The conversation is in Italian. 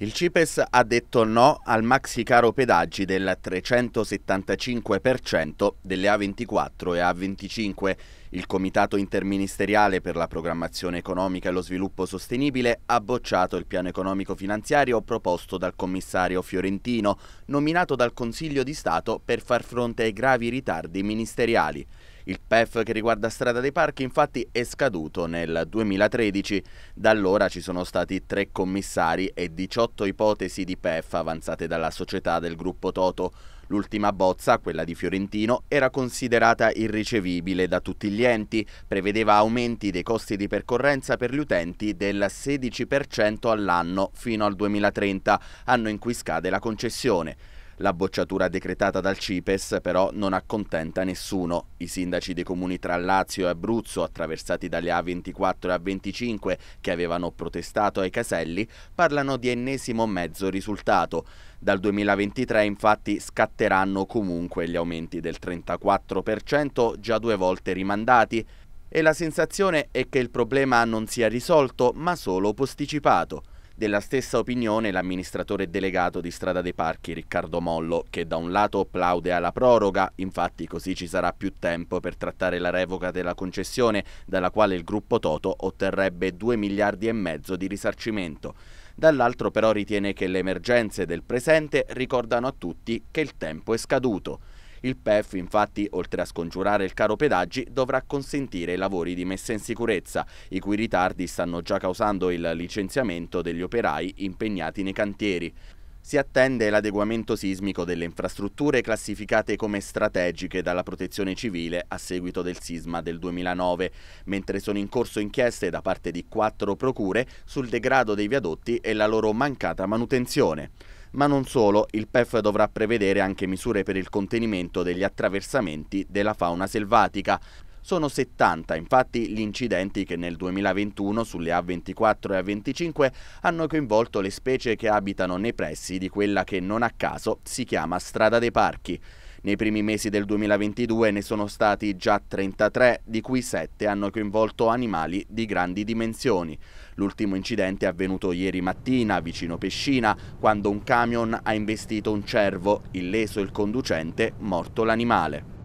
Il CIPES ha detto no al maxi caro pedaggi del 375% delle A24 e A25. Il Comitato Interministeriale per la Programmazione Economica e lo Sviluppo Sostenibile ha bocciato il piano economico finanziario proposto dal commissario fiorentino, nominato dal Consiglio di Stato per far fronte ai gravi ritardi ministeriali. Il PEF che riguarda Strada dei Parchi infatti è scaduto nel 2013, da allora ci sono stati tre commissari e 18 ipotesi di PEF avanzate dalla società del gruppo Toto. L'ultima bozza, quella di Fiorentino, era considerata irricevibile da tutti gli enti, prevedeva aumenti dei costi di percorrenza per gli utenti del 16% all'anno fino al 2030, anno in cui scade la concessione. La bocciatura decretata dal CIPES però non accontenta nessuno. I sindaci dei comuni tra Lazio e Abruzzo, attraversati dalle A24 e A25 che avevano protestato ai caselli, parlano di ennesimo mezzo risultato. Dal 2023 infatti scatteranno comunque gli aumenti del 34% già due volte rimandati e la sensazione è che il problema non sia risolto ma solo posticipato. Della stessa opinione l'amministratore delegato di Strada dei Parchi Riccardo Mollo, che da un lato applaude alla proroga, infatti così ci sarà più tempo per trattare la revoca della concessione, dalla quale il gruppo Toto otterrebbe 2 miliardi e mezzo di risarcimento. Dall'altro però ritiene che le emergenze del presente ricordano a tutti che il tempo è scaduto. Il PEF infatti, oltre a scongiurare il caro pedaggi, dovrà consentire i lavori di messa in sicurezza, i cui ritardi stanno già causando il licenziamento degli operai impegnati nei cantieri si attende l'adeguamento sismico delle infrastrutture classificate come strategiche dalla protezione civile a seguito del sisma del 2009, mentre sono in corso inchieste da parte di quattro procure sul degrado dei viadotti e la loro mancata manutenzione ma non solo, il PEF dovrà prevedere anche misure per il contenimento degli attraversamenti della fauna selvatica. Sono 70 infatti gli incidenti che nel 2021 sulle A24 e A25 hanno coinvolto le specie che abitano nei pressi di quella che non a caso si chiama strada dei parchi. Nei primi mesi del 2022 ne sono stati già 33, di cui 7 hanno coinvolto animali di grandi dimensioni. L'ultimo incidente è avvenuto ieri mattina vicino Pescina, quando un camion ha investito un cervo, illeso il conducente, morto l'animale.